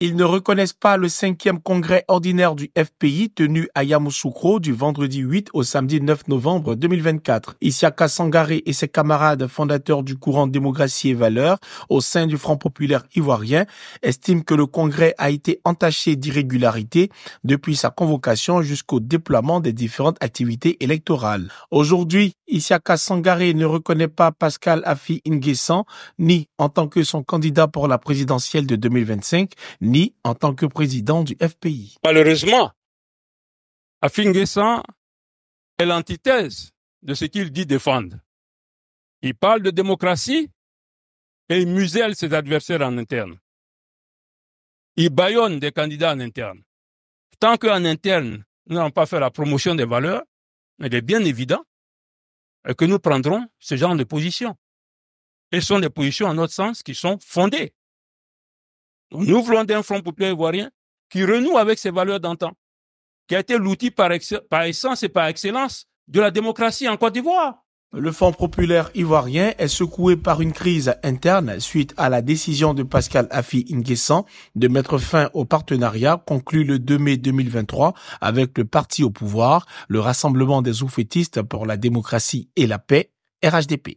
ils ne reconnaissent pas le cinquième congrès ordinaire du FPI tenu à Yamoussoukro du vendredi 8 au samedi 9 novembre 2024. Isiaka Sangaré et ses camarades fondateurs du courant démocratie et valeurs au sein du Front populaire ivoirien estiment que le congrès a été entaché d'irrégularités depuis sa convocation jusqu'au déploiement des différentes activités électorales. Aujourd'hui, Isiaka Sangaré ne reconnaît pas Pascal Afi Nguessan, ni en tant que son candidat pour la présidentielle de 2025, ni en tant que président du FPI. Malheureusement, Afi Nguessan est l'antithèse de ce qu'il dit défendre. Il parle de démocratie et il muselle ses adversaires en interne. Il baillonne des candidats en interne. Tant qu'en interne, nous n'avons pas fait la promotion des valeurs, il est bien évident et euh, que nous prendrons ce genre de position. Et ce sont des positions, en notre sens, qui sont fondées. Nous voulons un Front populaire ivoirien qui renoue avec ses valeurs d'antan, qui a été l'outil par, par essence et par excellence de la démocratie en Côte d'Ivoire. Le Fonds populaire ivoirien est secoué par une crise interne suite à la décision de Pascal Afi Inguessan de mettre fin au partenariat conclu le 2 mai 2023 avec le parti au pouvoir, le Rassemblement des oufétistes pour la démocratie et la paix, RHDP.